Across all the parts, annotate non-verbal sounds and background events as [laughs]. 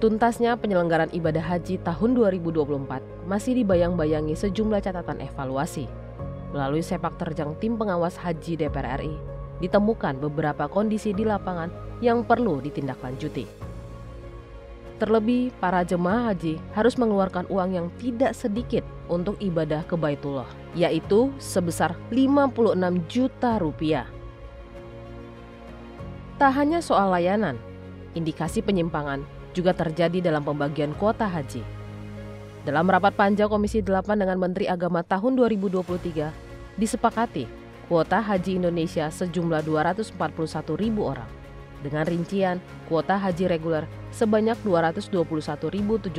Tuntasnya penyelenggaran ibadah haji tahun 2024 masih dibayang-bayangi sejumlah catatan evaluasi. Melalui sepak terjang tim pengawas haji DPR RI, ditemukan beberapa kondisi di lapangan yang perlu ditindaklanjuti. Terlebih, para jemaah haji harus mengeluarkan uang yang tidak sedikit untuk ibadah ke Baitullah, yaitu sebesar 56 juta rupiah. Tak hanya soal layanan, indikasi penyimpangan juga terjadi dalam pembagian kuota haji. Dalam rapat panjang Komisi 8 dengan Menteri Agama tahun 2023, disepakati kuota haji Indonesia sejumlah 241 ribu orang. Dengan rincian, kuota haji reguler sebanyak 221.720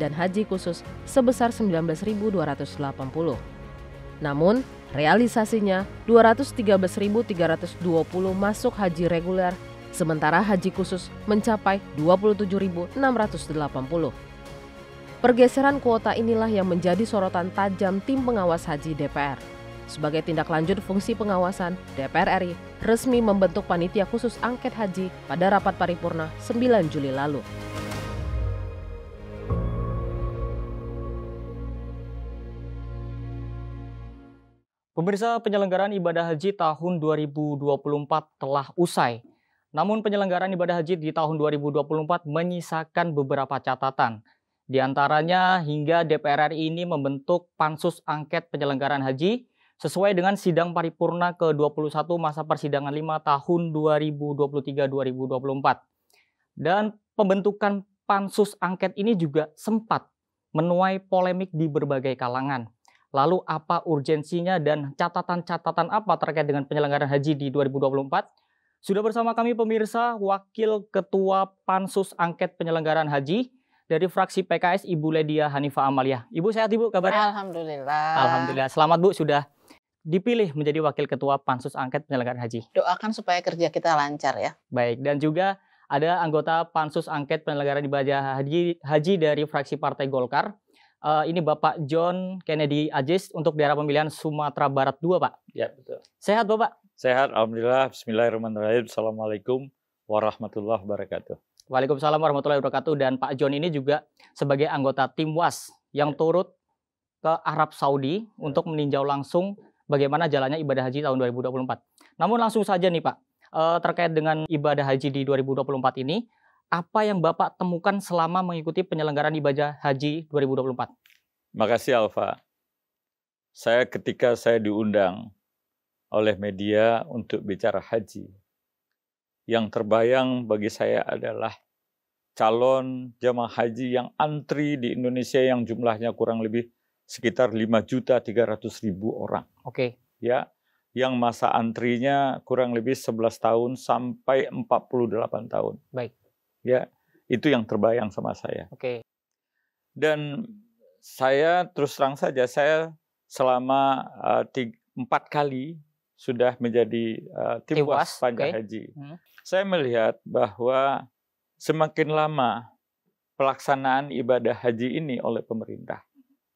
dan haji khusus sebesar 19.280. Namun, realisasinya 213.320 masuk haji reguler, sementara haji khusus mencapai 27.680. Pergeseran kuota inilah yang menjadi sorotan tajam tim pengawas haji DPR. Sebagai tindak lanjut fungsi pengawasan, DPR RI resmi membentuk panitia khusus angket haji pada rapat paripurna 9 Juli lalu. Pemirsa penyelenggaraan ibadah haji tahun 2024 telah usai. Namun penyelenggaraan ibadah haji di tahun 2024 menyisakan beberapa catatan. Di antaranya hingga DPR RI ini membentuk pansus angket penyelenggaraan haji sesuai dengan sidang paripurna ke-21 masa persidangan 5 tahun 2023-2024. Dan pembentukan pansus angket ini juga sempat menuai polemik di berbagai kalangan. Lalu apa urgensinya dan catatan-catatan apa terkait dengan penyelenggaraan haji di 2024? Sudah bersama kami pemirsa Wakil Ketua Pansus Angket Penyelenggaraan Haji, dari fraksi PKS Ibu Ledia Hanifa Amalia. Ibu sehat Ibu kabarnya? Alhamdulillah. Alhamdulillah. Selamat Bu sudah dipilih menjadi wakil ketua pansus angket penyelenggaraan haji. Doakan supaya kerja kita lancar ya. Baik, dan juga ada anggota pansus angket penyelenggaraan ibadah haji, haji dari fraksi Partai Golkar. Uh, ini Bapak John Kennedy Ajis untuk daerah pemilihan Sumatera Barat 2, Pak. Ya, betul. Sehat, Bapak? Sehat, Alhamdulillah. Bismillahirrahmanirrahim. Assalamualaikum warahmatullahi wabarakatuh. Waalaikumsalam warahmatullahi wabarakatuh. Dan Pak John ini juga sebagai anggota tim WAS yang ya. turut ke Arab Saudi untuk meninjau langsung bagaimana jalannya ibadah haji tahun 2024. Namun langsung saja nih Pak, eh, terkait dengan ibadah haji di 2024 ini, apa yang Bapak temukan selama mengikuti penyelenggaraan ibadah haji 2024? Makasih Alfa. Saya ketika saya diundang oleh media untuk bicara haji, yang terbayang bagi saya adalah calon jemaah haji yang antri di Indonesia yang jumlahnya kurang lebih sekitar 5.300.000 orang. Oke. Okay. Ya, yang masa antrinya kurang lebih 11 tahun sampai 48 tahun. Baik. Ya, itu yang terbayang sama saya. Oke. Okay. Dan saya terus terang saja saya selama uh, tiga, empat kali sudah menjadi uh, tim was okay. haji. Hmm. Saya melihat bahwa semakin lama pelaksanaan ibadah haji ini oleh pemerintah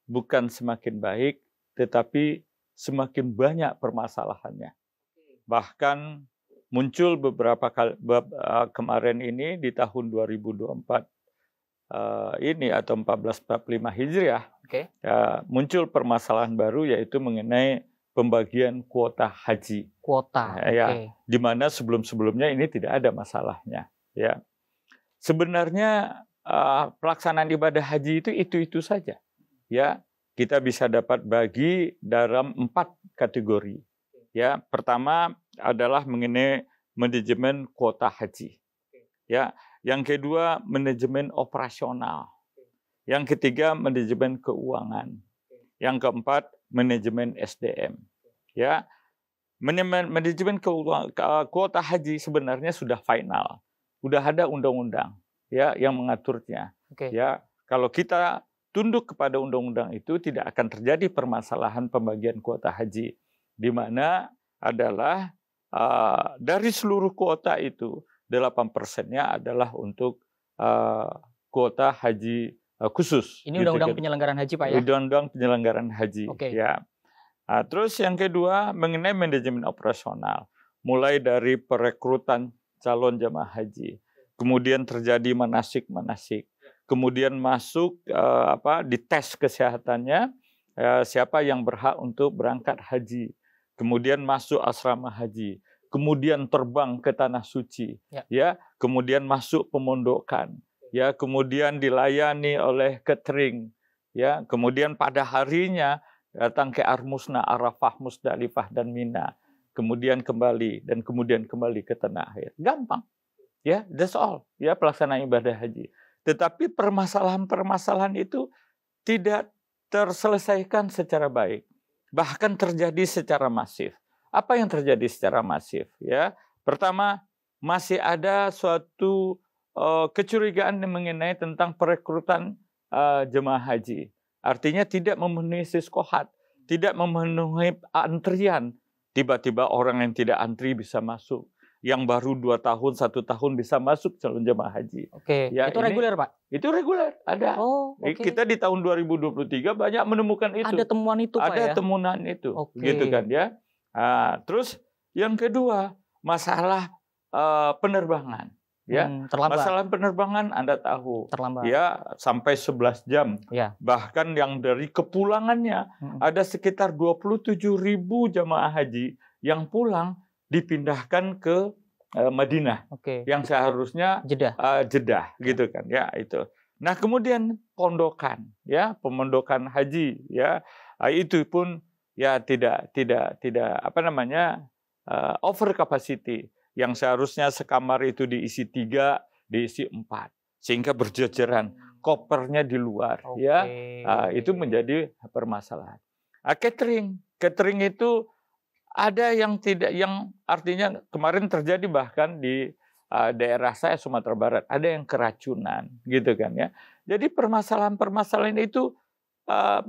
bukan semakin baik, tetapi semakin banyak permasalahannya. Bahkan muncul beberapa kali eh, kemarin ini di tahun 2024 uh, eh, ini atau 1445 Hijriah okay. ya, muncul permasalahan baru yaitu mengenai pembagian kuota haji. Kuota. Ya, okay. Ya, di mana sebelum-sebelumnya ini tidak ada masalahnya. Ya, sebenarnya uh, pelaksanaan ibadah haji itu itu-itu saja. Ya, kita bisa dapat bagi dalam empat kategori. Ya, pertama adalah mengenai manajemen kuota haji. Ya, yang kedua manajemen operasional. Yang ketiga manajemen keuangan. Yang keempat manajemen SDM. Ya, manajemen kuota haji sebenarnya sudah final, sudah ada undang-undang ya yang mengaturnya. Okay. Ya, kalau kita tunduk kepada undang-undang itu tidak akan terjadi permasalahan pembagian kuota haji di mana adalah uh, dari seluruh kuota itu 8 persennya adalah untuk uh, kuota haji Eh, khusus. Ini gitu, undang-undang gitu, penyelenggaraan haji Pak ya? Undang-undang penyelenggaran haji. Oke. Okay. Ya. Nah, terus yang kedua mengenai manajemen operasional, mulai dari perekrutan calon jemaah haji, kemudian terjadi manasik-manasik, kemudian masuk eh, apa dites kesehatannya eh, siapa yang berhak untuk berangkat haji, kemudian masuk asrama haji, kemudian terbang ke tanah suci, ya, ya kemudian masuk pemondokan ya kemudian dilayani oleh ketering, ya kemudian pada harinya datang ke Armusna, Arafah, Musdalifah dan Mina, kemudian kembali dan kemudian kembali ke tanah air. Gampang, ya that's all, ya pelaksanaan ibadah haji. Tetapi permasalahan-permasalahan itu tidak terselesaikan secara baik, bahkan terjadi secara masif. Apa yang terjadi secara masif? Ya, pertama masih ada suatu uh, kecurigaan mengenai tentang perekrutan uh, jemaah haji. Artinya tidak memenuhi siskohat, tidak memenuhi antrian. Tiba-tiba orang yang tidak antri bisa masuk. Yang baru dua tahun, satu tahun bisa masuk calon jemaah haji. Oke, ya, itu reguler Pak? Itu reguler, ada. Oh, okay. Kita di tahun 2023 banyak menemukan itu. Ada temuan itu Pak Ada ya? temuan itu, okay. gitu kan ya. Nah, terus yang kedua, masalah uh, penerbangan. Ya, hmm, terlambat. Masalah penerbangan Anda tahu. Terlambat. Ya, sampai 11 jam. Ya. Bahkan yang dari kepulangannya hmm. ada sekitar 27 ribu jamaah haji yang pulang dipindahkan ke uh, Madinah. Okay. Yang seharusnya jeda. Uh, eh, jeda gitu kan. Ya, itu. Nah, kemudian pondokan ya, pemondokan haji ya. Ah, itu pun ya tidak tidak tidak apa namanya uh, over capacity yang seharusnya sekamar itu diisi tiga, diisi empat, sehingga berjejeran Kopernya di luar, okay. ya nah, itu menjadi permasalahan. Nah, catering, catering itu ada yang tidak, yang artinya kemarin terjadi bahkan di uh, daerah saya Sumatera Barat ada yang keracunan, gitu kan ya. Jadi permasalahan-permasalahan itu uh,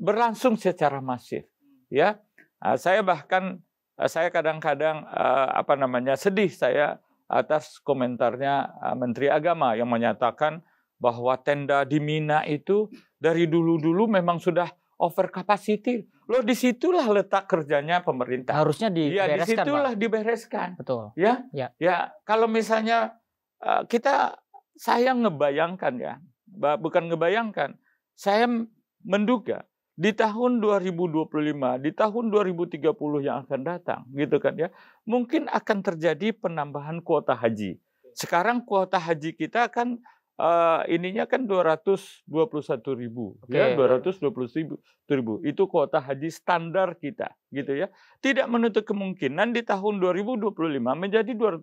berlangsung secara masif, ya. Nah, saya bahkan Eh, saya kadang-kadang eh, apa namanya sedih saya atas komentarnya eh, Menteri Agama yang menyatakan bahwa tenda di Mina itu dari dulu-dulu memang sudah over capacity. Loh disitulah letak kerjanya pemerintah. Harusnya iya, di. Ya disitulah Pak. dibereskan. Betul. Ya? ya. Ya. Kalau misalnya kita saya ngebayangkan ya, bukan ngebayangkan, saya menduga di tahun 2025, di tahun 2030 yang akan datang, gitu kan ya. Mungkin akan terjadi penambahan kuota haji. Sekarang kuota haji kita kan uh, ininya kan 221 ribu, okay. ya 221 ribu. Itu kuota haji standar kita, gitu ya. Tidak menutup kemungkinan di tahun 2025 menjadi 250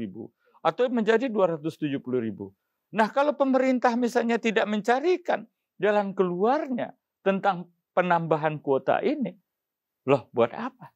ribu atau menjadi 270 ribu. Nah kalau pemerintah misalnya tidak mencarikan jalan keluarnya tentang penambahan kuota ini, loh buat apa?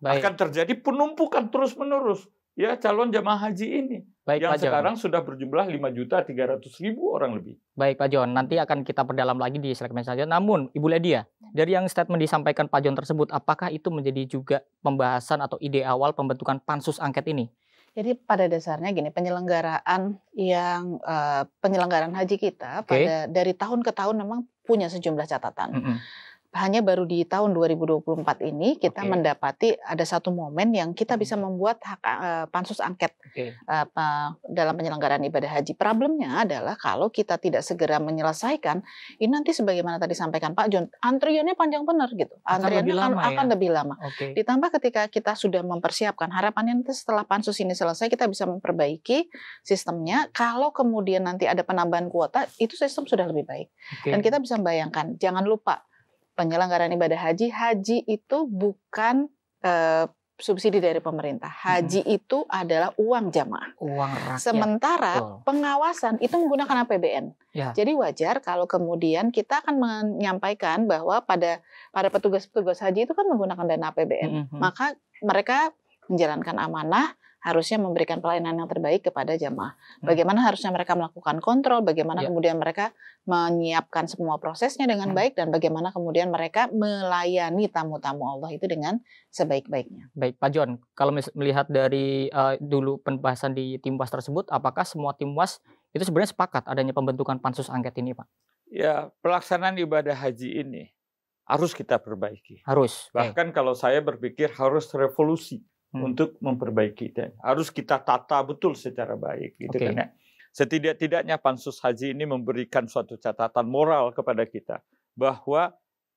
Baik. Akan terjadi penumpukan terus-menerus ya calon jemaah haji ini Baik, yang Pak sekarang John. sudah berjumlah 5 juta 300 ribu orang lebih. Baik Pak John, nanti akan kita perdalam lagi di segmen selanjutnya. Namun Ibu Ledia, dari yang statement disampaikan Pak John tersebut, apakah itu menjadi juga pembahasan atau ide awal pembentukan pansus angket ini? Jadi pada dasarnya gini penyelenggaraan yang uh, penyelenggaraan haji kita okay. pada dari tahun ke tahun memang punya sejumlah catatan. Mm -hmm hanya baru di tahun 2024 ini kita okay. mendapati ada satu momen yang kita hmm. bisa membuat hak uh, pansus angket okay. uh, eh, dalam penyelenggaraan ibadah haji. Problemnya adalah kalau kita tidak segera menyelesaikan, ini nanti sebagaimana tadi sampaikan Pak John, antriannya panjang benar gitu. Antriannya akan lebih kan lama. Akan ya? lebih lama. Okay. Ditambah ketika kita sudah mempersiapkan, harapannya nanti setelah pansus ini selesai kita bisa memperbaiki sistemnya. Kalau kemudian nanti ada penambahan kuota, itu sistem sudah lebih baik. Okay. Dan kita bisa bayangkan, jangan lupa penyelenggaraan ibadah haji, haji itu bukan eh, subsidi dari pemerintah. Hmm. Haji hmm. itu adalah uang jamaah. Uang rakyat. Sementara oh. pengawasan itu menggunakan APBN. Ya. Jadi wajar kalau kemudian kita akan menyampaikan bahwa pada pada petugas-petugas haji itu kan menggunakan dana APBN. Hmm. Maka mereka menjalankan amanah harusnya memberikan pelayanan yang terbaik kepada jamaah. Hmm. Bagaimana harusnya mereka melakukan kontrol, bagaimana ya. kemudian mereka menyiapkan semua prosesnya dengan hmm. baik dan bagaimana kemudian mereka melayani tamu-tamu Allah itu dengan sebaik-baiknya. Baik, Pak John, kalau melihat dari uh, dulu pembahasan di Timwas tersebut, apakah semua Timwas itu sebenarnya sepakat adanya pembentukan pansus angket ini, Pak? Ya, pelaksanaan ibadah haji ini harus kita perbaiki. Harus. Bahkan eh. kalau saya berpikir harus revolusi hmm. untuk memperbaiki dan harus kita tata betul secara baik gitu okay. kan ya. Setidak-tidaknya pansus haji ini memberikan suatu catatan moral kepada kita bahwa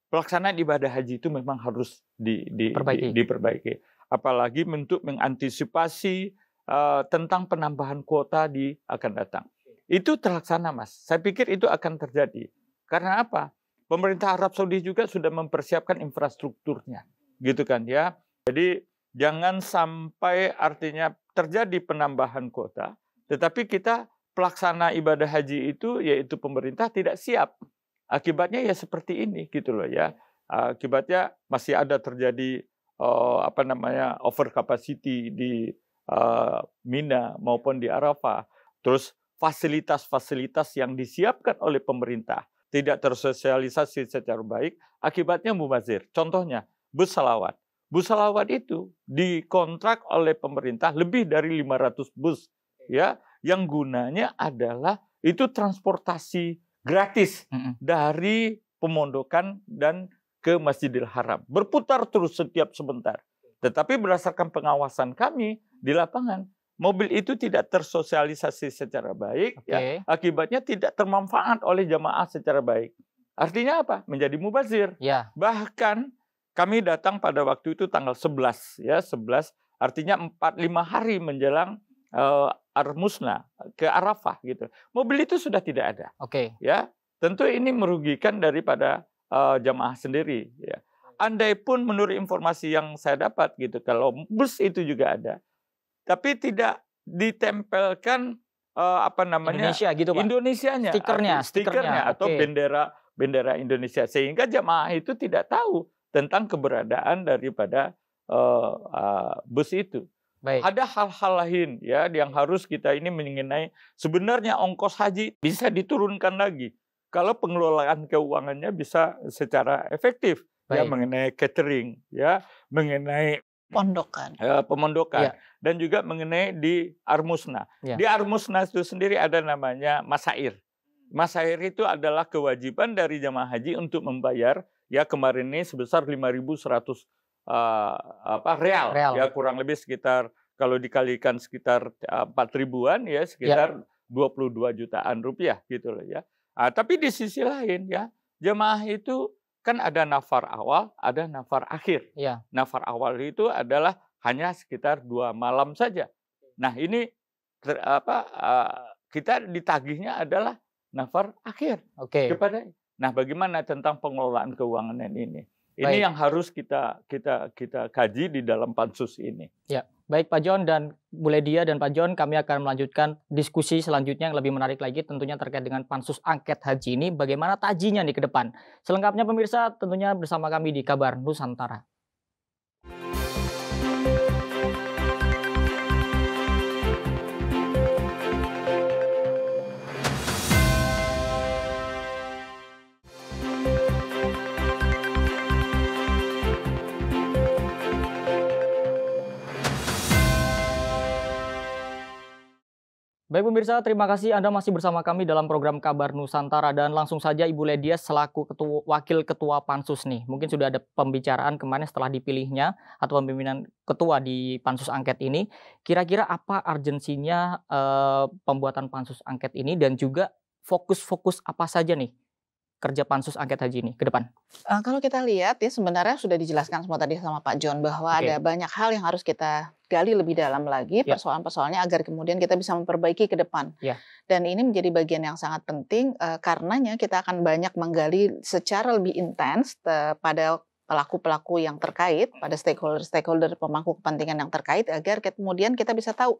pelaksanaan ibadah haji itu memang harus di, di, di, diperbaiki. Apalagi untuk mengantisipasi uh, tentang penambahan kuota di akan datang. Itu terlaksana mas. Saya pikir itu akan terjadi. Karena apa? Pemerintah Arab Saudi juga sudah mempersiapkan infrastrukturnya, gitu kan ya. Jadi jangan sampai artinya terjadi penambahan kuota, tetapi kita pelaksana ibadah haji itu yaitu pemerintah tidak siap. Akibatnya ya seperti ini gitu loh ya. Akibatnya masih ada terjadi uh, apa namanya over capacity di uh, Mina maupun di Arafah. Terus fasilitas-fasilitas yang disiapkan oleh pemerintah tidak tersosialisasi secara baik, akibatnya mubazir. Contohnya bus salawat bus salawat itu dikontrak oleh pemerintah lebih dari 500 bus ya yang gunanya adalah itu transportasi gratis mm -hmm. dari pemondokan dan ke Masjidil Haram berputar terus setiap sebentar tetapi berdasarkan pengawasan kami di lapangan mobil itu tidak tersosialisasi secara baik okay. ya akibatnya tidak termanfaat oleh jamaah secara baik artinya apa menjadi mubazir ya. bahkan kami datang pada waktu itu tanggal 11 ya, 11 artinya 4 5 hari menjelang uh, eh, Armusna ke Arafah gitu. Mobil itu sudah tidak ada. Oke. Okay. Ya, tentu ini merugikan daripada uh, jamaah sendiri ya. Andai pun menurut informasi yang saya dapat gitu kalau bus itu juga ada tapi tidak ditempelkan uh, apa namanya Indonesia gitu Pak. Indonesianya. Stikernya, stikernya, stikernya atau okay. bendera bendera Indonesia sehingga jamaah itu tidak tahu tentang keberadaan daripada uh, uh, bus itu. Baik. Ada hal-hal lain ya yang harus kita ini mengenai sebenarnya ongkos haji bisa diturunkan lagi kalau pengelolaan keuangannya bisa secara efektif ya, Baik. ya mengenai catering ya mengenai pondokan ya, eh, pemondokan ya. dan juga mengenai di Armusna. Ya. Di Armusna itu sendiri ada namanya masair. Masair itu adalah kewajiban dari jemaah haji untuk membayar ya kemarin ini sebesar 5.100 uh, eh, apa real, real ya kurang lebih sekitar kalau dikalikan sekitar eh, empat ribuan ya, ya. sekitar ya. 22 jutaan rupiah gitu loh ya. Nah, tapi di sisi lain ya jemaah itu kan ada nafar awal, ada nafar akhir. Ya. Nafar awal itu adalah hanya sekitar dua malam saja. Nah ini ter, apa uh, kita ditagihnya adalah nafar akhir okay. Nah, bagaimana tentang pengelolaan keuangan ini? Ini baik. yang harus kita kita kita kaji di dalam pansus ini. Ya, baik Pak John dan Bu Ledia dan Pak John, kami akan melanjutkan diskusi selanjutnya yang lebih menarik lagi tentunya terkait dengan pansus angket haji ini. Bagaimana tajinya nih ke depan? Selengkapnya pemirsa tentunya bersama kami di Kabar Nusantara. Baik pemirsa, terima kasih Anda masih bersama kami dalam program Kabar Nusantara dan langsung saja Ibu Ledia selaku ketua, wakil ketua pansus nih, mungkin sudah ada pembicaraan kemarin setelah dipilihnya atau pembimbingan ketua di pansus angket ini, kira-kira apa urgensinya uh, pembuatan pansus angket ini dan juga fokus-fokus apa saja nih kerja pansus angket haji ini ke depan? Uh, kalau kita lihat ya sebenarnya sudah dijelaskan semua tadi sama Pak John bahwa okay. ada banyak hal yang harus kita gali lebih dalam lagi yeah. persoalan-persoalannya agar kemudian kita bisa memperbaiki ke depan. Yeah. Dan ini menjadi bagian yang sangat penting uh, karenanya kita akan banyak menggali secara lebih intens pada pelaku-pelaku yang terkait, pada stakeholder-stakeholder pemangku kepentingan yang terkait agar kemudian kita bisa tahu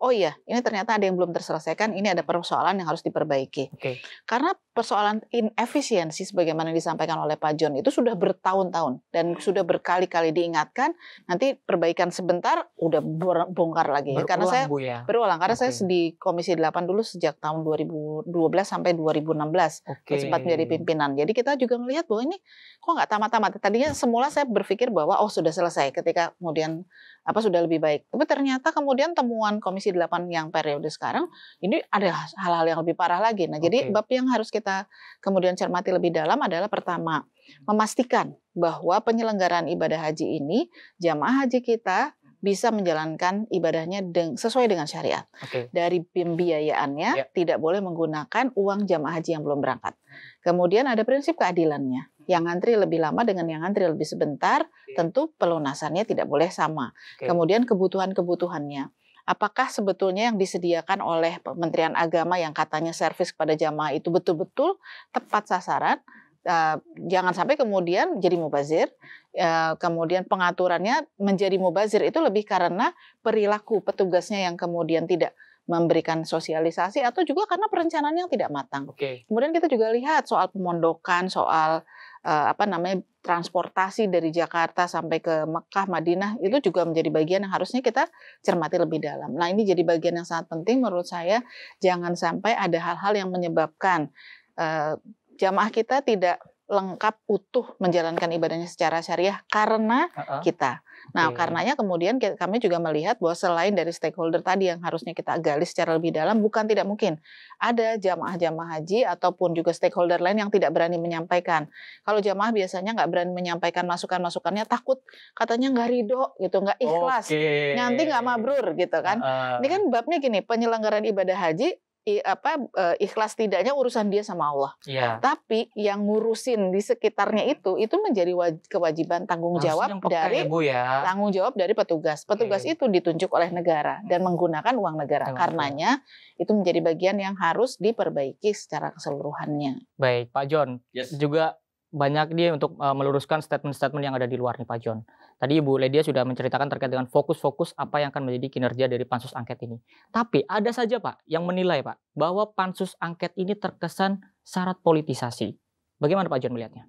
oh iya ini ternyata ada yang belum terselesaikan, ini ada persoalan yang harus diperbaiki. Okay. Karena persoalan inefisiensi sebagaimana disampaikan oleh Pak John itu sudah bertahun-tahun dan sudah berkali-kali diingatkan, nanti perbaikan sebentar udah bongkar lagi. Berulang, karena saya Bu, ya? berulang karena okay. saya di Komisi 8 dulu sejak tahun 2012 sampai 2016 okay. sempat menjadi pimpinan. Jadi kita juga melihat bahwa ini kok nggak tamat-tamat. Tadinya semula saya berpikir bahwa oh sudah selesai ketika kemudian apa sudah lebih baik. Tapi ternyata kemudian temuan Komisi 8 yang periode sekarang ini ada hal-hal yang lebih parah lagi. Nah, okay. jadi bab yang harus kita kemudian cermati lebih dalam adalah pertama, memastikan bahwa penyelenggaraan ibadah haji ini jamaah haji kita bisa menjalankan ibadahnya deng sesuai dengan syariat. Okay. Dari pembiayaannya yeah. tidak boleh menggunakan uang jamaah haji yang belum berangkat. Kemudian ada prinsip keadilannya. Hmm. Yang ngantri lebih lama dengan yang ngantri lebih sebentar, okay. tentu pelunasannya tidak boleh sama. Okay. Kemudian kebutuhan-kebutuhannya apakah sebetulnya yang disediakan oleh Kementerian Agama yang katanya servis kepada jamaah itu betul-betul tepat sasaran Uh, jangan sampai kemudian jadi mubazir, uh, kemudian pengaturannya menjadi mubazir itu lebih karena perilaku petugasnya yang kemudian tidak memberikan sosialisasi atau juga karena perencanaan yang tidak matang. Okay. Kemudian kita juga lihat soal pemondokan, soal uh, apa namanya transportasi dari Jakarta sampai ke Mekah, Madinah itu juga menjadi bagian yang harusnya kita cermati lebih dalam. Nah ini jadi bagian yang sangat penting menurut saya. Jangan sampai ada hal-hal yang menyebabkan uh, jamaah kita tidak lengkap utuh menjalankan ibadahnya secara syariah karena uh -uh. kita. Nah, okay. karenanya kemudian kami juga melihat bahwa selain dari stakeholder tadi yang harusnya kita gali secara lebih dalam, bukan tidak mungkin ada jamaah-jamaah haji ataupun juga stakeholder lain yang tidak berani menyampaikan. Kalau jamaah biasanya nggak berani menyampaikan masukan-masukannya, takut katanya nggak ridho gitu, nggak ikhlas, okay. nanti nggak mabrur gitu kan. Uh -uh. Ini kan babnya gini, penyelenggaraan ibadah haji apa e, ikhlas tidaknya urusan dia sama Allah. Ya. Tapi yang ngurusin di sekitarnya itu itu menjadi kewajiban tanggung jawab dari ya, ya. tanggung jawab dari petugas. Petugas okay. itu ditunjuk oleh negara dan menggunakan uang negara. Betul, Karenanya itu menjadi bagian yang harus diperbaiki secara keseluruhannya. Baik, Pak John. Yes. Juga banyak dia untuk uh, meluruskan statement-statement yang ada di luar nih Pak John. Tadi Ibu Ledia sudah menceritakan terkait dengan fokus-fokus apa yang akan menjadi kinerja dari pansus angket ini. Tapi ada saja Pak yang menilai Pak bahwa pansus angket ini terkesan syarat politisasi. Bagaimana Pak John melihatnya?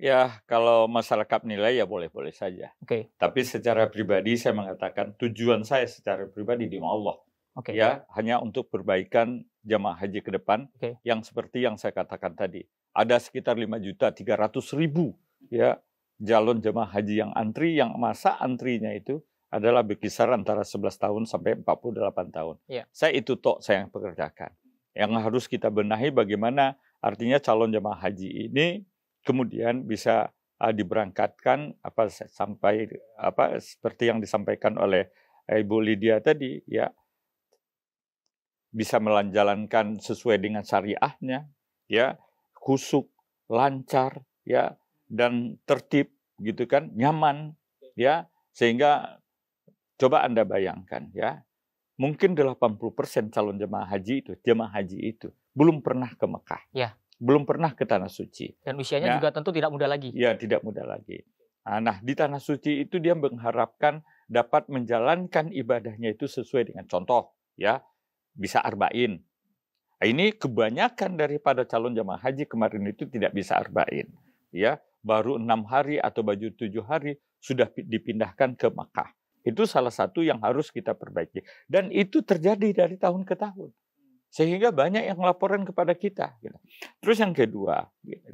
Ya, kalau masyarakat nilai ya boleh-boleh saja. Oke. Okay. Tapi secara pribadi saya mengatakan tujuan saya secara pribadi di Allah. Oke. Okay. Ya, hanya untuk perbaikan jamaah haji ke depan okay. yang seperti yang saya katakan tadi ada sekitar 5 juta 300 ribu ya calon jemaah haji yang antri yang masa antrinya itu adalah berkisar antara 11 tahun sampai 48 tahun. Ya. Saya itu tok saya yang pekerjakan. Yang harus kita benahi bagaimana artinya calon jemaah haji ini kemudian bisa uh, diberangkatkan apa sampai apa seperti yang disampaikan oleh eh, Ibu Lydia tadi ya bisa melanjalankan sesuai dengan syariahnya ya husuk, lancar, ya, dan tertib, gitu kan, nyaman, ya, sehingga coba Anda bayangkan, ya, mungkin 80% calon jemaah haji itu, jemaah haji itu, belum pernah ke Mekah. Ya. Belum pernah ke Tanah Suci. Dan usianya ya. juga tentu tidak muda lagi. Ya, tidak muda lagi. Ah, nah, di Tanah Suci itu dia mengharapkan dapat menjalankan ibadahnya itu sesuai dengan contoh. ya Bisa arba'in, Nah, ini kebanyakan daripada calon jemaah haji kemarin itu tidak bisa arba'in. Ya, baru enam hari atau baju tujuh hari sudah dipindahkan ke Makkah. Itu salah satu yang harus kita perbaiki. Dan itu terjadi dari tahun ke tahun. Sehingga banyak yang laporan kepada kita. Gitu. Terus yang kedua, gitu,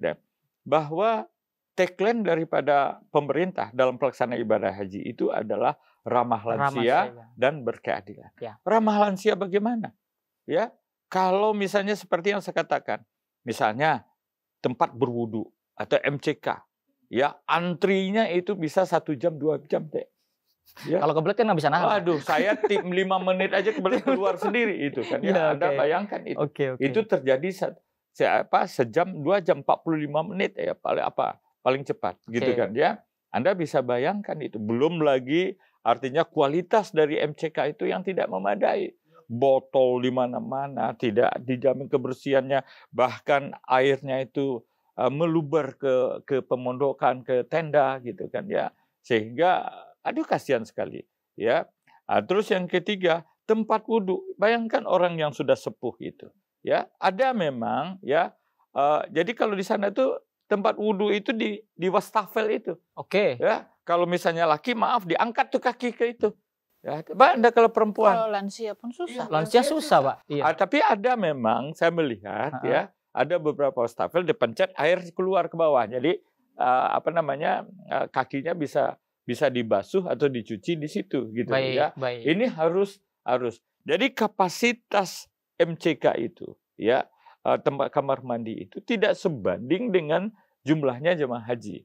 bahwa tagline daripada pemerintah dalam pelaksanaan ibadah haji itu adalah ramah lansia, ramah dan berkeadilan. Ya. Ramah lansia bagaimana? Ya, kalau misalnya seperti yang saya katakan, misalnya tempat berwudu atau MCK, ya antrinya itu bisa satu jam dua jam deh. Ya. Kalau kebelet kan nggak bisa nahan. Aduh, saya tim lima menit aja kebelet [laughs] keluar sendiri itu kan. Ya, ya Anda bayangkan itu. Okay, okay. Itu terjadi se apa sejam empat jam 45 menit ya paling apa paling cepat okay. gitu kan ya. Anda bisa bayangkan itu. Belum lagi artinya kualitas dari MCK itu yang tidak memadai botol di mana-mana, tidak dijamin kebersihannya, bahkan airnya itu uh, meluber ke ke pemondokan, ke tenda gitu kan ya. Sehingga aduh kasihan sekali ya. Nah, terus yang ketiga, tempat wudhu. Bayangkan orang yang sudah sepuh itu ya. Ada memang ya uh, jadi kalau di sana itu tempat wudhu itu di di wastafel itu. Oke. Okay. Ya, kalau misalnya laki maaf diangkat tuh kaki ke itu. Ya, Pak, Anda kalau perempuan. Kalau lansia pun susah. Iya. Lansia, lansia susah, Pak. Iya. Ah, tapi ada memang saya melihat uh -huh. ya, ada beberapa wastafel dipencet air keluar ke bawah. Jadi uh, apa namanya? Uh, kakinya bisa bisa dibasuh atau dicuci di situ gitu baik, ya. Baik. Ini harus harus. Jadi kapasitas MCK itu ya uh, tempat kamar mandi itu tidak sebanding dengan jumlahnya jemaah haji.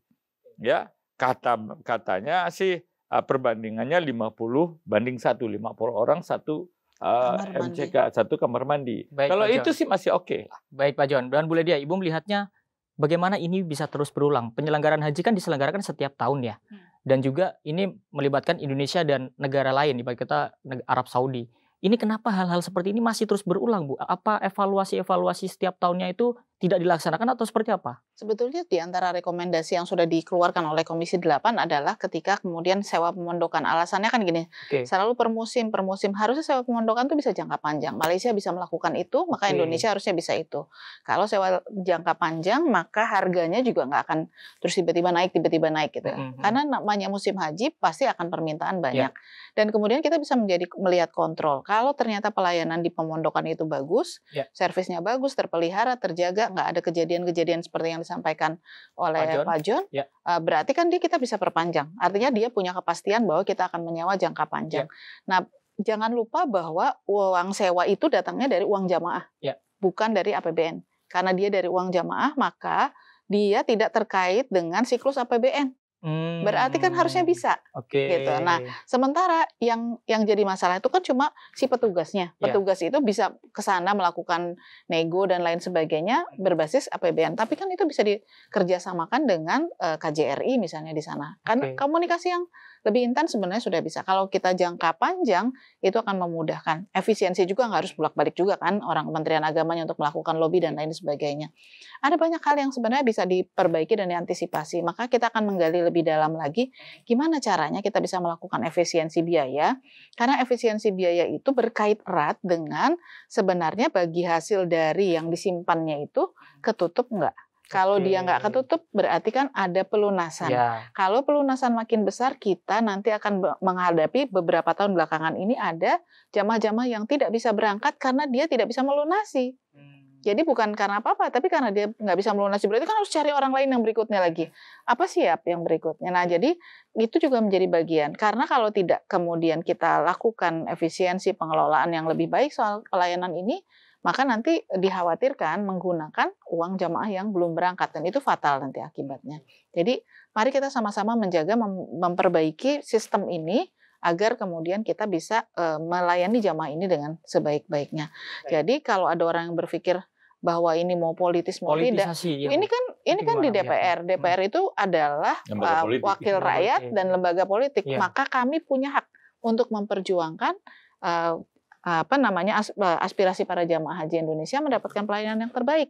Ya, kata katanya sih Ah, perbandingannya 50 banding 1, 50 orang satu Uh, ah, MCK satu kamar mandi. Baik, Kalau Pak itu John. sih masih oke. Okay. Baik Pak John, dan boleh dia, Ibu melihatnya bagaimana ini bisa terus berulang. Penyelenggaraan haji kan diselenggarakan setiap tahun ya, hmm. dan juga ini melibatkan Indonesia dan negara lain, di kita Arab Saudi. Ini kenapa hal-hal seperti ini masih terus berulang, Bu? Apa evaluasi-evaluasi setiap tahunnya itu tidak dilaksanakan atau seperti apa? Sebetulnya di antara rekomendasi yang sudah dikeluarkan oleh Komisi 8 adalah ketika kemudian sewa pemondokan. Alasannya kan gini, okay. selalu per musim, per musim. Harusnya sewa pemondokan itu bisa jangka panjang. Malaysia bisa melakukan itu, maka okay. Indonesia harusnya bisa itu. Kalau sewa jangka panjang, maka harganya juga nggak akan terus tiba-tiba naik, tiba-tiba naik gitu. Mm -hmm. Karena namanya musim haji, pasti akan permintaan ya. banyak. Yeah. Dan kemudian kita bisa menjadi melihat kontrol. Kalau ternyata pelayanan di pemondokan itu bagus, yeah. servisnya bagus, terpelihara, terjaga, nggak ada kejadian-kejadian seperti yang disampaikan oleh Pak John, ya. Eh, berarti kan dia kita bisa perpanjang. Artinya dia punya kepastian bahwa kita akan menyewa jangka panjang. Ya. Nah, jangan lupa bahwa uang sewa itu datangnya dari uang jamaah, ya. bukan dari APBN. Karena dia dari uang jamaah, maka dia tidak terkait dengan siklus APBN. Hmm. Berarti kan harusnya hmm, bisa. Oke. Okay. Gitu. Nah, sementara yang yang jadi masalah itu kan cuma si petugasnya. Iya. Petugas yeah. itu bisa ke sana melakukan nego dan lain sebagainya berbasis APBN. Tapi kan itu bisa dikerjasamakan dengan eh, KJRI misalnya di sana. Kan okay. komunikasi yang lebih intens sebenarnya sudah bisa. Kalau kita jangka panjang itu akan memudahkan. Efisiensi juga nggak harus bolak-balik juga kan orang Kementerian Agamanya untuk melakukan lobby dan lain sebagainya. Ada banyak hal yang sebenarnya bisa diperbaiki dan diantisipasi. Maka kita akan menggali lebih dalam lagi gimana caranya kita bisa melakukan efisiensi biaya. Karena efisiensi biaya itu berkait erat dengan sebenarnya bagi hasil dari yang disimpannya itu ketutup nggak kalau okay. dia nggak ketutup, berarti kan ada pelunasan. Yeah. Kalau pelunasan makin besar, kita nanti akan menghadapi beberapa tahun belakangan ini ada jamaah-jamaah yang tidak bisa berangkat karena dia tidak bisa melunasi. Hmm. Jadi bukan karena apa-apa, tapi karena dia nggak bisa melunasi. Berarti kan harus cari orang lain yang berikutnya lagi. Apa siap yang berikutnya? Nah, jadi itu juga menjadi bagian. Karena kalau tidak kemudian kita lakukan efisiensi pengelolaan yang lebih baik soal pelayanan ini, maka nanti dikhawatirkan menggunakan uang jamaah yang belum berangkat dan itu fatal nanti akibatnya. Jadi mari kita sama-sama menjaga memperbaiki sistem ini agar kemudian kita bisa eh, melayani jamaah ini dengan sebaik-baiknya. Jadi kalau ada orang yang berpikir bahwa ini mau politis mau tidak, ini kan ini kan di DPR. Hmm. DPR itu adalah uh, wakil rakyat dan lembaga politik. Ya. Maka kami punya hak untuk memperjuangkan eh, apa namanya eh, aspirasi para jamaah haji Indonesia mendapatkan pelayanan yang terbaik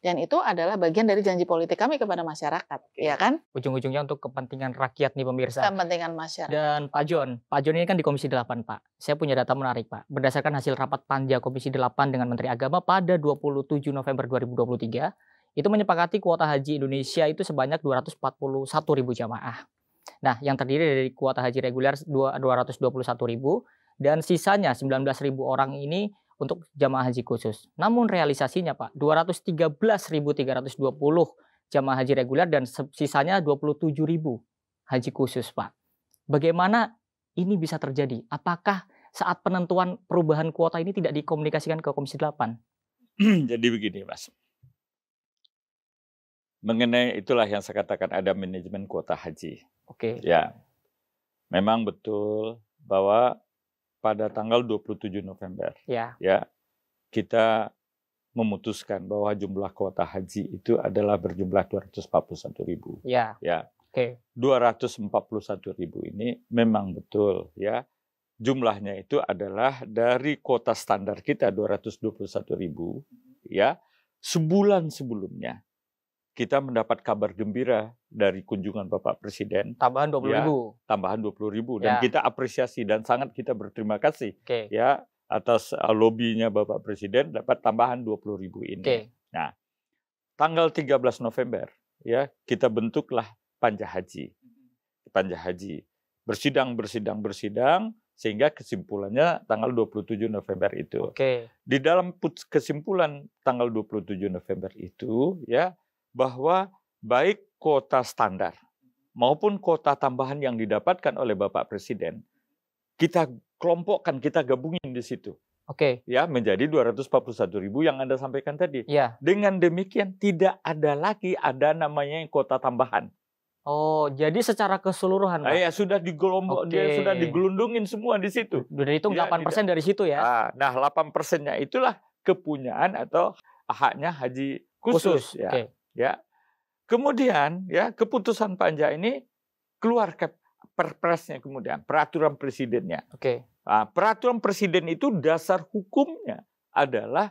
dan itu adalah bagian dari janji politik kami kepada masyarakat, ya kan? Ujung-ujungnya untuk kepentingan rakyat nih pemirsa. Kepentingan masyarakat. Dan Pak John Pak John ini kan di Komisi 8 Pak. Saya punya data menarik Pak. Berdasarkan hasil rapat panja Komisi 8 dengan Menteri Agama pada 27 November 2023, itu menyepakati kuota haji Indonesia itu sebanyak 241 ribu jamaah. Nah, yang terdiri dari kuota haji reguler 221 ribu, dan sisanya 19.000 orang ini untuk jamaah haji khusus. Namun realisasinya Pak, 213.320 jamaah haji reguler dan sisanya 27.000 haji khusus Pak. Bagaimana ini bisa terjadi? Apakah saat penentuan perubahan kuota ini tidak dikomunikasikan ke Komisi 8? [clears throat] Jadi begini Mas. Mengenai itulah yang saya katakan ada manajemen kuota haji. Oke. Okay. Ya. Memang betul bahwa pada tanggal 27 November. Ya. ya kita memutuskan bahwa jumlah kuota haji itu adalah berjumlah 241 ribu. Ya. ya. Oke. Okay. 241 ribu ini memang betul ya. Jumlahnya itu adalah dari kuota standar kita 221 ribu ya sebulan sebelumnya kita mendapat kabar gembira dari kunjungan Bapak Presiden. Tambahan 20 ya, ribu. Tambahan 20 ribu. Dan ya. kita apresiasi dan sangat kita berterima kasih okay. ya atas uh, lobbynya Bapak Presiden dapat tambahan 20 ribu ini. Okay. Nah, tanggal 13 November ya kita bentuklah Panja Haji. Panja Haji. Bersidang, bersidang, bersidang sehingga kesimpulannya tanggal 27 November itu. Okay. Di dalam kesimpulan tanggal 27 November itu ya bahwa baik kota standar maupun kota tambahan yang didapatkan oleh Bapak Presiden, kita kelompokkan, kita gabungin di situ. Oke. Okay. Ya, menjadi 241 ribu yang Anda sampaikan tadi. Ya. Dengan demikian tidak ada lagi ada namanya yang kota tambahan. Oh, jadi secara keseluruhan Pak. ya sudah digelombok, okay. dia sudah digelundungin semua di situ. Sudah hitung ya, delapan persen dari situ ya. Ah, nah, delapan persennya itulah kepunyaan atau haknya haji khusus, khusus. ya. Okay. Ya. Kemudian ya keputusan panja ini keluar ke perpresnya kemudian peraturan presidennya. Oke. Okay. Nah, peraturan presiden itu dasar hukumnya adalah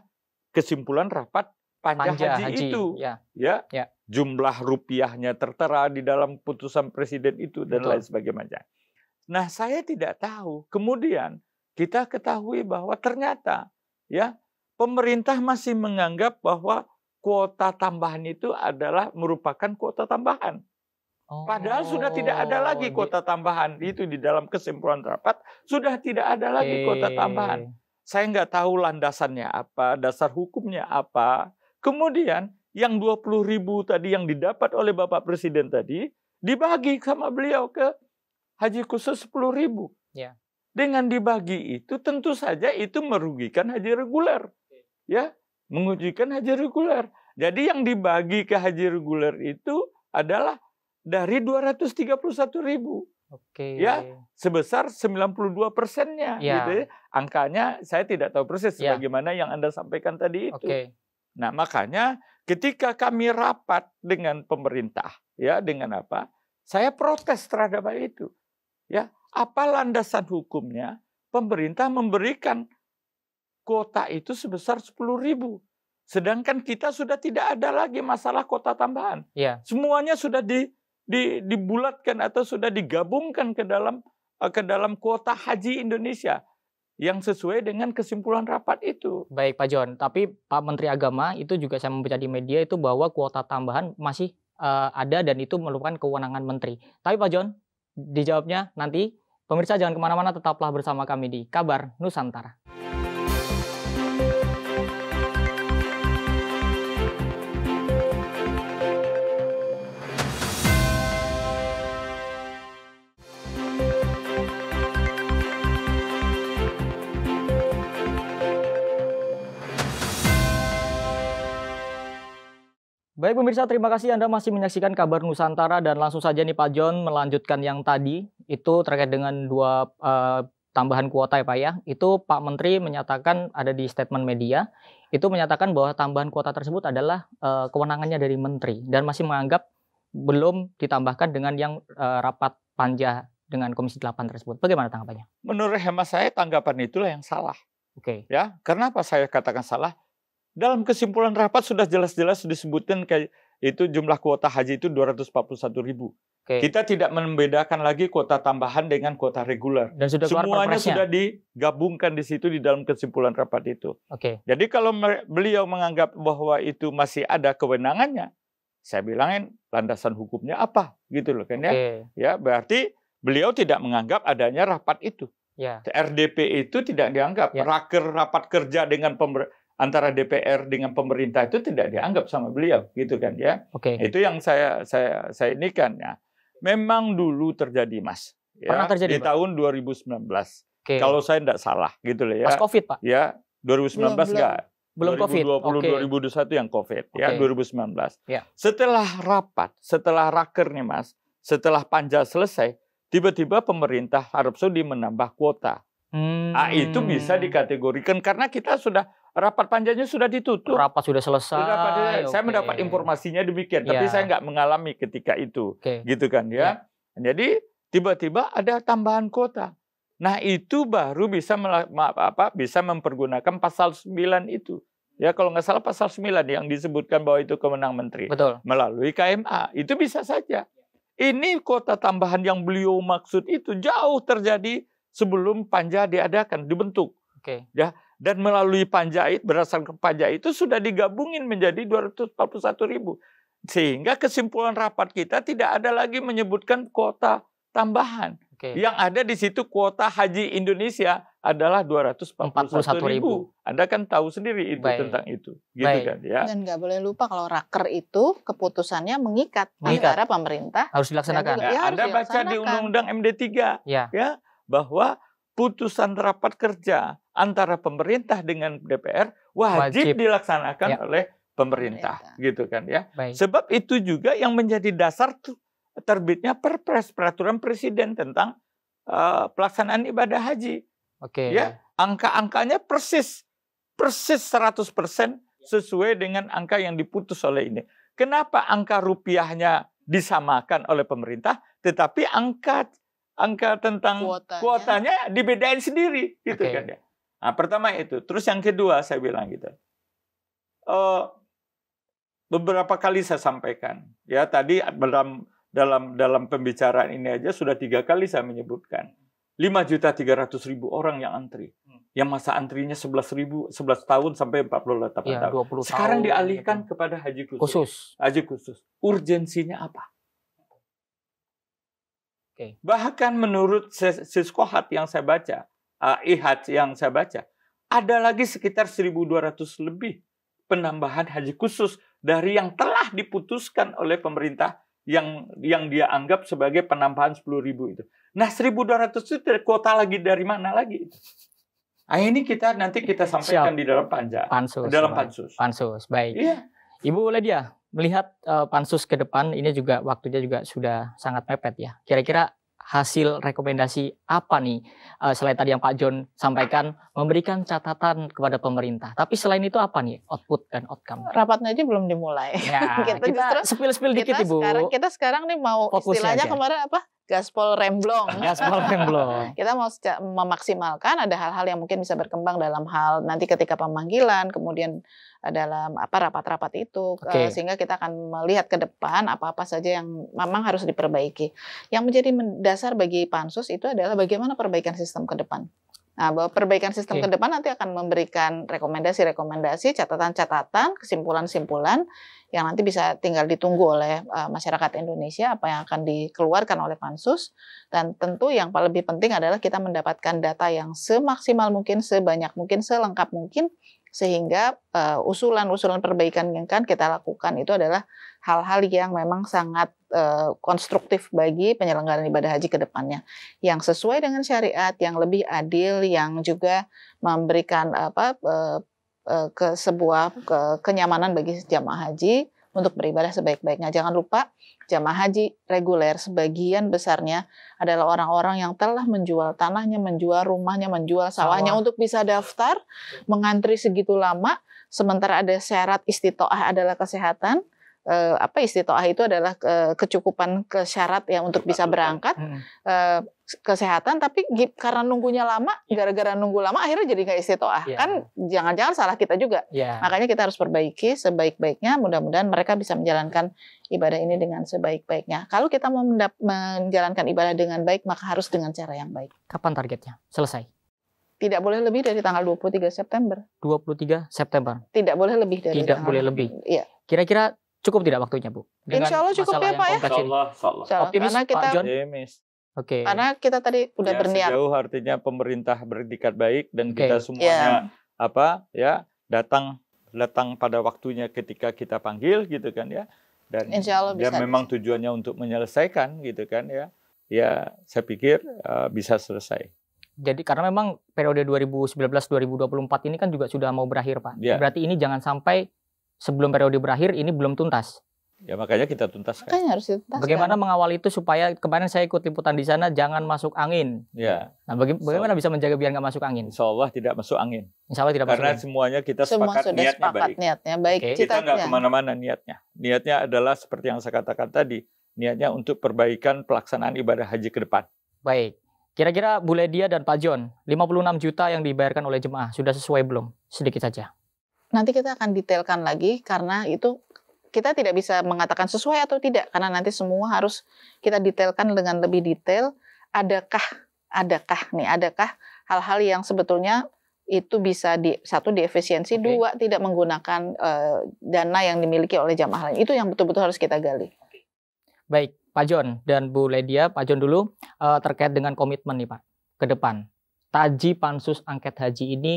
kesimpulan rapat panja, panja haji, haji itu. Ya. Ya. ya. Jumlah rupiahnya tertera di dalam putusan presiden itu dan Betul. lain sebagainya. Nah, saya tidak tahu. Kemudian kita ketahui bahwa ternyata ya pemerintah masih menganggap bahwa kuota tambahan itu adalah merupakan kuota tambahan. Oh, Padahal sudah tidak ada oh, lagi kuota tambahan itu di dalam kesimpulan rapat sudah tidak ada lagi kuota tambahan. Saya nggak tahu landasannya apa, dasar hukumnya apa. Kemudian yang 20 ribu tadi yang didapat oleh Bapak Presiden tadi dibagi sama beliau ke haji khusus 10 ribu. Ya. Dengan dibagi itu tentu saja itu merugikan haji reguler. Ya, mengujikan haji reguler. Jadi yang dibagi ke haji reguler itu adalah dari 231 ribu. Oke. Ya, sebesar 92 persennya. Yeah. Gitu ya. Angkanya saya tidak tahu persis yeah. Ya. bagaimana yang Anda sampaikan tadi itu. Oke. Nah, makanya ketika kami rapat dengan pemerintah, ya, dengan apa? Saya protes terhadap hal itu. Ya, apa landasan hukumnya pemerintah memberikan kuota itu sebesar sepuluh ribu. Sedangkan kita sudah tidak ada lagi masalah kota tambahan. Ya. Semuanya sudah di, di, dibulatkan atau sudah digabungkan ke dalam eh, ke dalam kuota haji Indonesia yang sesuai dengan kesimpulan rapat itu. Baik Pak John, tapi Pak Menteri Agama itu juga saya membaca di media itu bahwa kuota tambahan masih uh, ada dan itu merupakan kewenangan menteri. Tapi Pak John, dijawabnya nanti. Pemirsa jangan kemana-mana, tetaplah bersama kami di Kabar Nusantara. Baik pemirsa, terima kasih Anda masih menyaksikan kabar Nusantara dan langsung saja nih Pak John melanjutkan yang tadi itu terkait dengan dua uh, tambahan kuota ya Pak ya. Itu Pak Menteri menyatakan ada di statement media itu menyatakan bahwa tambahan kuota tersebut adalah uh, kewenangannya dari menteri dan masih menganggap belum ditambahkan dengan yang uh, rapat panja dengan Komisi 8 tersebut. Bagaimana tanggapannya? Menurut hemat saya tanggapan itulah yang salah. Oke. Okay. Ya, kenapa saya katakan salah? Dalam kesimpulan rapat sudah jelas-jelas disebutkan kayak itu jumlah kuota haji itu 241 ribu. Okay. Kita tidak membedakan lagi kuota tambahan dengan kuota reguler. Dan sudah Semuanya sudah digabungkan di situ di dalam kesimpulan rapat itu. Okay. Jadi kalau beliau menganggap bahwa itu masih ada kewenangannya, saya bilangin landasan hukumnya apa gitu loh kan ya. Okay. Ya berarti beliau tidak menganggap adanya rapat itu. Ya. RDP itu tidak dianggap ya. raker rapat kerja dengan pemerintah antara DPR dengan pemerintah itu tidak dianggap sama beliau gitu kan ya. Oke. Okay. Itu yang saya saya saya ini kan ya. Memang dulu terjadi Mas. Ya, Pernah terjadi di Pak? tahun 2019. Okay. Kalau saya tidak salah gitu loh ya. Pas Covid Pak. Ya, 2019 belum, enggak. Belum 2020, COVID. 2021 yang COVID okay. ya 2019. Yeah. Setelah rapat, setelah raker nih Mas, setelah panja selesai, tiba-tiba pemerintah Arab Saudi menambah kuota. Hmm. Nah, itu bisa hmm. dikategorikan karena kita sudah rapat panjangnya sudah ditutup. Rapat sudah selesai. Sudah rapat, okay. Saya mendapat informasinya demikian, yeah. tapi iya. saya nggak mengalami ketika itu, okay. gitu kan ya. Yeah. Jadi tiba-tiba ada tambahan kota. Nah itu baru bisa apa bisa mempergunakan pasal 9 itu. Ya kalau nggak salah pasal 9 yang disebutkan bahwa itu kemenang menteri. Betul. Melalui KMA. Itu bisa saja. Ini kota tambahan yang beliau maksud itu jauh terjadi sebelum panja diadakan, dibentuk. Oke. Okay. Ya, dan melalui panjait ke panjait itu sudah digabungin menjadi 241 ribu. Sehingga kesimpulan rapat kita tidak ada lagi menyebutkan kuota tambahan. Okay. Yang ada di situ kuota haji Indonesia adalah 241 ribu. Anda kan tahu sendiri itu Baik. tentang itu, gitu Baik. kan ya. Dan nggak boleh lupa kalau raker itu keputusannya mengikat, mengikat. pemerintah harus dilaksanakan. ya, ya, Anda baca di Undang-Undang MD3 ya. ya bahwa putusan rapat kerja antara pemerintah dengan DPR wajib, wajib. dilaksanakan ya. oleh pemerintah, pemerintah gitu kan ya. Baik. Sebab itu juga yang menjadi dasar terbitnya Perpres peraturan presiden tentang uh, pelaksanaan ibadah haji. Oke. Okay. Ya, angka-angkanya persis persis 100% ya. sesuai dengan angka yang diputus oleh ini. Kenapa angka rupiahnya disamakan oleh pemerintah tetapi angka angka tentang kuotanya, kuotanya dibedain sendiri gitu okay. kan ya. Nah, pertama itu. Terus yang kedua saya bilang gitu. Uh, beberapa kali saya sampaikan. Ya, tadi dalam dalam dalam pembicaraan ini aja sudah tiga kali saya menyebutkan. 5 juta 300 ribu orang yang antri. Hmm. Yang masa antrinya 11 ribu, 11 tahun sampai 48 ya, tahun. Sekarang dialihkan gitu. kepada haji khusus. khusus. Haji khusus. Urgensinya apa? Okay. Bahkan menurut siskohat yang saya baca, uh, ihat yang saya baca, ada lagi sekitar 1.200 lebih penambahan haji khusus dari yang telah diputuskan oleh pemerintah yang yang dia anggap sebagai penambahan 10.000 itu. Nah, 1.200 itu kota kuota lagi dari mana lagi? Nah, ini kita nanti kita sampaikan Siap. di dalam panja. Pansus. Dalam pansus. Pansus, baik. Iya. Ibu dia melihat uh, pansus ke depan ini juga waktunya juga sudah sangat mepet ya. Kira-kira hasil rekomendasi apa nih uh, selain tadi yang Pak John sampaikan memberikan catatan kepada pemerintah. Tapi selain itu apa nih output dan outcome? Rapatnya aja belum dimulai. Ya, kita, [laughs] gitu kita, justru sepil-sepil dikit Ibu. Sekarang kita sekarang nih mau Fokusnya istilahnya aja. kemarin apa? gaspol remblong. gaspol remblong. [laughs] kita mau memaksimalkan ada hal-hal yang mungkin bisa berkembang dalam hal nanti ketika pemanggilan, kemudian eh, dalam apa rapat-rapat itu eh, okay. sehingga kita akan melihat ke depan apa-apa saja yang memang harus diperbaiki. Yang menjadi mendasar bagi pansus itu adalah bagaimana perbaikan sistem ke depan. Nah, bahwa perbaikan sistem okay. ke depan nanti akan memberikan rekomendasi-rekomendasi, catatan-catatan, kesimpulan kesimpulan yang nanti bisa tinggal ditunggu oleh uh, masyarakat Indonesia apa yang akan dikeluarkan oleh pansus dan tentu yang lebih penting adalah kita mendapatkan data yang semaksimal mungkin, sebanyak mungkin, selengkap mungkin sehingga eh, usulan-usulan uh, perbaikan yang kan kita lakukan itu adalah hal-hal yang memang sangat uh, konstruktif bagi penyelenggaraan ibadah haji ke depannya yang sesuai dengan syariat yang lebih adil yang juga memberikan apa uh, uh, ke sebuah ke kenyamanan bagi jamaah haji untuk beribadah sebaik-baiknya. Jangan lupa jamaah haji reguler sebagian besarnya adalah orang-orang yang telah menjual tanahnya, menjual rumahnya, menjual sawahnya untuk bisa daftar, mengantri segitu lama, sementara ada syarat istitoah adalah kesehatan, E, apa istitoah itu adalah kecukupan ke syarat ya untuk bisa berangkat. e, kesehatan tapi karena nunggunya lama iya. gara-gara nunggu lama akhirnya jadi nggak istitoah yeah. kan jangan-jangan salah kita juga yeah. makanya kita harus perbaiki sebaik-baiknya mudah-mudahan mereka bisa menjalankan ibadah ini dengan sebaik-baiknya kalau kita mau menjalankan ibadah dengan baik maka harus dengan cara yang baik kapan targetnya selesai tidak boleh lebih dari tanggal 23 September 23 September tidak boleh lebih dari tidak tanggal boleh lebih iya kira-kira cukup tidak waktunya Bu insyaallah Insya Allah cukup ya Pak ya Insya Allah, Insya Allah. Optimis, karena kita Pak John? Oke. Okay. Karena kita tadi udah ya, berniat. Jauh artinya pemerintah berdikat baik dan okay. kita semuanya yeah. apa ya datang datang pada waktunya ketika kita panggil gitu kan ya. Dan Insya Allah ya, bisa. Ya memang tujuannya untuk menyelesaikan gitu kan ya. Ya saya pikir uh, bisa selesai. Jadi karena memang periode 2019-2024 ini kan juga sudah mau berakhir Pak. Yeah. Berarti ini jangan sampai sebelum periode berakhir ini belum tuntas. Ya makanya kita tuntaskan. Makanya harus dituntaskan. Bagaimana mengawal itu supaya kemarin saya ikut liputan di sana jangan masuk angin. Ya. Nah baga bagaimana so, bisa menjaga biar nggak masuk angin? Insya Allah tidak masuk angin. Insya Allah tidak Karena masuk angin. Karena semuanya kita Semua sepakat sudah niatnya sepakat baik. Niatnya baik. Okay. Kita nggak kemana-mana niatnya. Niatnya adalah seperti yang saya katakan tadi. Niatnya untuk perbaikan pelaksanaan ibadah haji ke depan. Baik. Kira-kira Bu Ledia dan Pak John, 56 juta yang dibayarkan oleh jemaah sudah sesuai belum? Sedikit saja. Nanti kita akan detailkan lagi karena itu kita tidak bisa mengatakan sesuai atau tidak karena nanti semua harus kita detailkan dengan lebih detail adakah adakah nih adakah hal-hal yang sebetulnya itu bisa di satu diefisiensi okay. dua tidak menggunakan uh, dana yang dimiliki oleh jamaah lain itu yang betul-betul harus kita gali. Baik Pak John dan Bu Ledia Pak John dulu uh, terkait dengan komitmen nih Pak ke depan taji pansus angket haji ini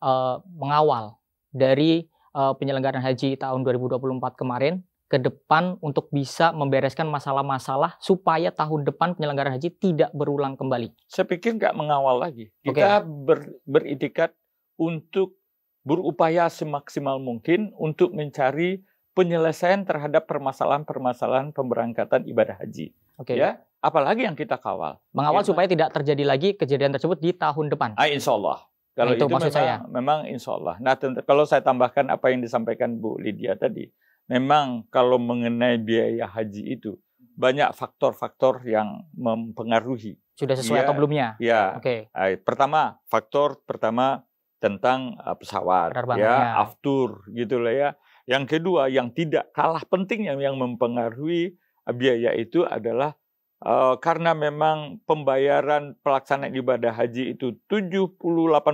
uh, mengawal dari uh, penyelenggaraan haji tahun 2024 kemarin ke depan untuk bisa membereskan masalah-masalah supaya tahun depan penyelenggaraan haji tidak berulang kembali? Saya pikir nggak mengawal lagi. Kita okay. ber, beritikat untuk berupaya semaksimal mungkin untuk mencari penyelesaian terhadap permasalahan-permasalahan pemberangkatan ibadah haji. Oke. Okay. Ya, apalagi yang kita kawal. Mengawal ya. supaya tidak terjadi lagi kejadian tersebut di tahun depan. Ah, insya Allah. Nah, kalau itu, itu maksud memang, saya. Memang insya Allah. Nah, tentu, kalau saya tambahkan apa yang disampaikan Bu Lydia tadi, memang kalau mengenai biaya haji itu banyak faktor-faktor yang mempengaruhi. Sudah sesuai ya, atau belumnya? Ya. Oke. Okay. Nah, pertama, faktor pertama tentang uh, pesawat, ya, ya, aftur gitulah ya. Yang kedua, yang tidak kalah penting yang mempengaruhi uh, biaya itu adalah uh, karena memang pembayaran pelaksanaan ibadah haji itu 78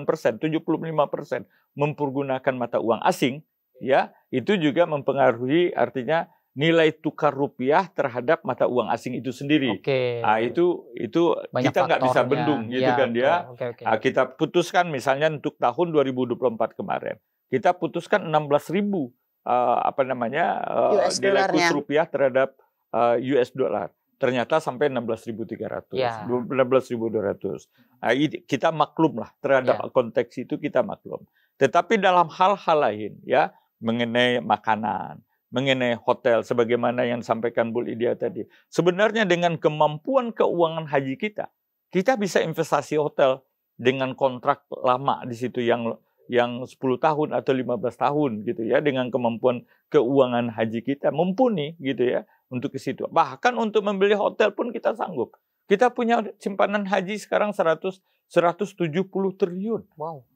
persen, 75 persen mempergunakan mata uang asing, ya itu juga mempengaruhi artinya nilai tukar rupiah terhadap mata uang asing itu sendiri. Oke. Nah, itu itu Banyak kita nggak bisa bendung gitu ya, kan dia. Ya. Okay, okay, nah, kita putuskan misalnya untuk tahun 2024 kemarin kita putuskan 16 ribu uh, apa namanya uh, nilai kurs rupiah terhadap uh, US dollar ternyata sampai 16.300, ya. 16.200. Nah, kita maklum lah terhadap ya. konteks itu kita maklum. Tetapi dalam hal-hal lain ya mengenai makanan, mengenai hotel sebagaimana yang disampaikan Bu Lydia tadi. Sebenarnya dengan kemampuan keuangan haji kita, kita bisa investasi hotel dengan kontrak lama di situ yang yang 10 tahun atau 15 tahun gitu ya dengan kemampuan keuangan haji kita mumpuni gitu ya untuk ke situ. Bahkan untuk membeli hotel pun kita sanggup. Kita punya simpanan haji sekarang 100 170 triliun. Wow.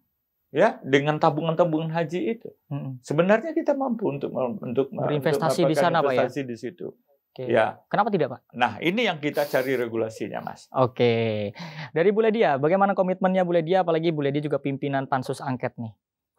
Ya, dengan tabungan-tabungan haji itu. Hmm. Sebenarnya kita mampu untuk untuk berinvestasi untuk di sana, Pak ya. Investasi di situ. Oke. Ya. Kenapa tidak, Pak? Nah, ini yang kita cari regulasinya, Mas. Oke. Dari Bu Ledia, bagaimana komitmennya Bu Ledia apalagi Bu Ledia juga pimpinan pansus angket nih?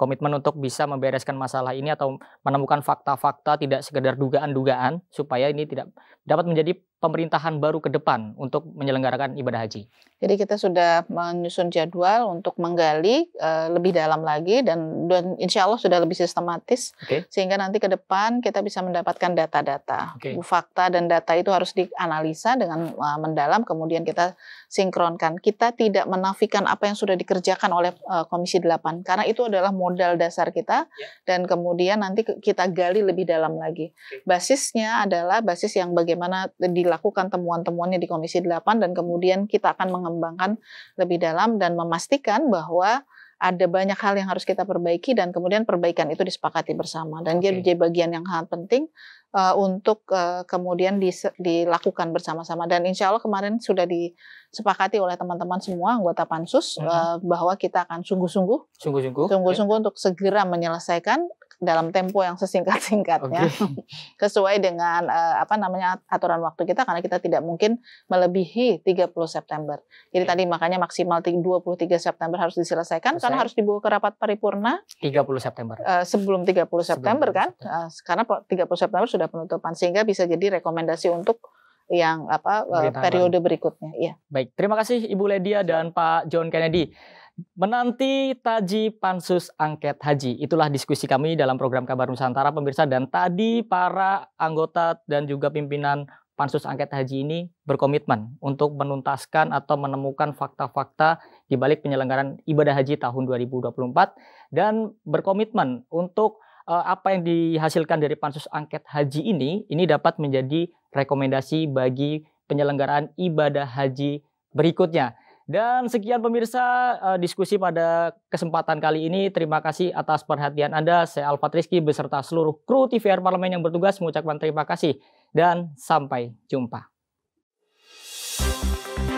komitmen untuk bisa membereskan masalah ini atau menemukan fakta-fakta tidak sekedar dugaan-dugaan supaya ini tidak dapat menjadi pemerintahan baru ke depan untuk menyelenggarakan ibadah haji? Jadi kita sudah menyusun jadwal untuk menggali uh, lebih dalam lagi dan, dan insya Allah sudah lebih sistematis okay. sehingga nanti ke depan kita bisa mendapatkan data-data, okay. fakta dan data itu harus dianalisa dengan uh, mendalam kemudian kita sinkronkan. Kita tidak menafikan apa yang sudah dikerjakan oleh uh, Komisi 8 karena itu adalah modal dasar kita yeah. dan kemudian nanti kita gali lebih dalam lagi. Okay. Basisnya adalah basis yang bagaimana di dilakukan temuan-temuannya di Komisi 8 dan kemudian kita akan mengembangkan lebih dalam dan memastikan bahwa ada banyak hal yang harus kita perbaiki dan kemudian perbaikan itu disepakati bersama dan okay. dia bagian yang sangat penting uh, untuk uh, kemudian dis, dilakukan bersama-sama dan insya Allah kemarin sudah disepakati oleh teman-teman semua anggota pansus uh, -huh. uh, bahwa kita akan sungguh-sungguh sungguh-sungguh sungguh-sungguh okay. untuk segera menyelesaikan dalam tempo yang sesingkat-singkatnya okay. [laughs] sesuai dengan uh, apa namanya aturan waktu kita karena kita tidak mungkin melebihi 30 September. Jadi okay. Iya. tadi makanya maksimal 23 September harus diselesaikan Selesai. karena harus dibawa ke rapat paripurna 30 September. Uh, sebelum 30 September sebelum kan? September. Uh, karena 30 September sudah penutupan sehingga bisa jadi rekomendasi untuk yang apa uh, periode berikutnya, ya. Baik, terima kasih Ibu Ledia dan Pak John Kennedy menanti taji pansus angket haji. Itulah diskusi kami dalam program Kabar Nusantara pemirsa dan tadi para anggota dan juga pimpinan pansus angket haji ini berkomitmen untuk menuntaskan atau menemukan fakta-fakta di balik penyelenggaraan ibadah haji tahun 2024 dan berkomitmen untuk eh, apa yang dihasilkan dari pansus angket haji ini ini dapat menjadi rekomendasi bagi penyelenggaraan ibadah haji berikutnya. Dan sekian pemirsa uh, diskusi pada kesempatan kali ini. Terima kasih atas perhatian Anda. Saya Alfat Rizky beserta seluruh kru TVR Parlemen yang bertugas mengucapkan terima kasih. Dan sampai jumpa.